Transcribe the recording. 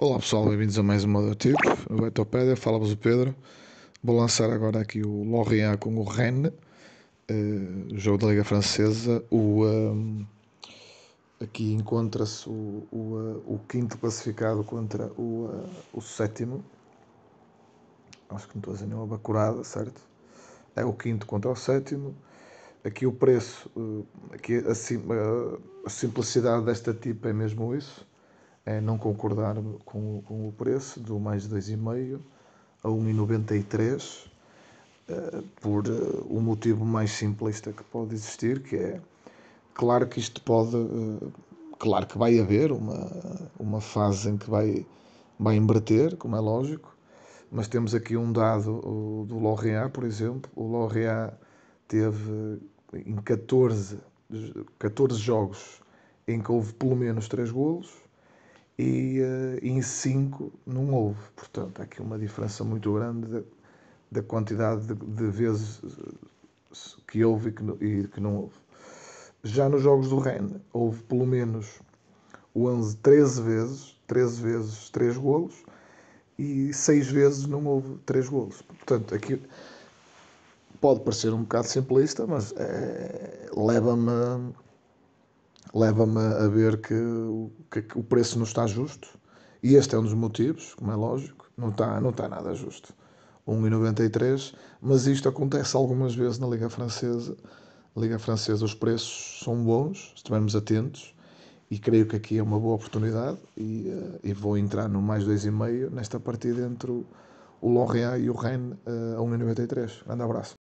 Olá pessoal, bem-vindos a mais uma modo ativo. o Etopédia, fala-vos o Pedro. Vou lançar agora aqui o Lorient com o Rennes, uh, jogo da Liga Francesa. O, um, eh, aqui encontra-se o, o, uh, o, quinto classificado contra o, uh, o sétimo. Acho que não estou a dizer nenhuma bacurada, certo? É o quinto contra o sétimo. Aqui o preço, aqui a, sim, a simplicidade desta tipo é mesmo isso é não concordar com, com o preço do mais de 2,5 a 1,93 eh, por eh, o motivo mais simplista que pode existir, que é claro que isto pode, eh, claro que vai haver uma, uma fase em que vai, vai inverter, como é lógico, mas temos aqui um dado do L'Oréal, por exemplo, o L'Oréal teve em 14, 14 jogos em que houve pelo menos 3 golos, e, uh, em 5 não houve. Portanto, há aqui uma diferença muito grande da quantidade de, de, vezes eh, que houve e que, não, e que, não, houve. Já nos Jogos do Rennes houve pelo menos 11, 13 vezes, 13 vezes 3 golos e 6 vezes não houve 3 golos. Portanto, aqui pode parecer um bocado simplista, mas é, leva-me leva-me a ver que, que, o preço não está justo. E este é um dos motivos, como é lógico, não está, não está nada justo. 1,93, mas isto acontece algumas vezes na Liga Francesa. Na Liga Francesa os preços são bons, se estivermos atentos, e creio que aqui é uma boa oportunidade. E, eh, e vou entrar no mais 2,5 nesta partida entre o, o Lorient e o Rennes eh, a 1,93. Grande abraço.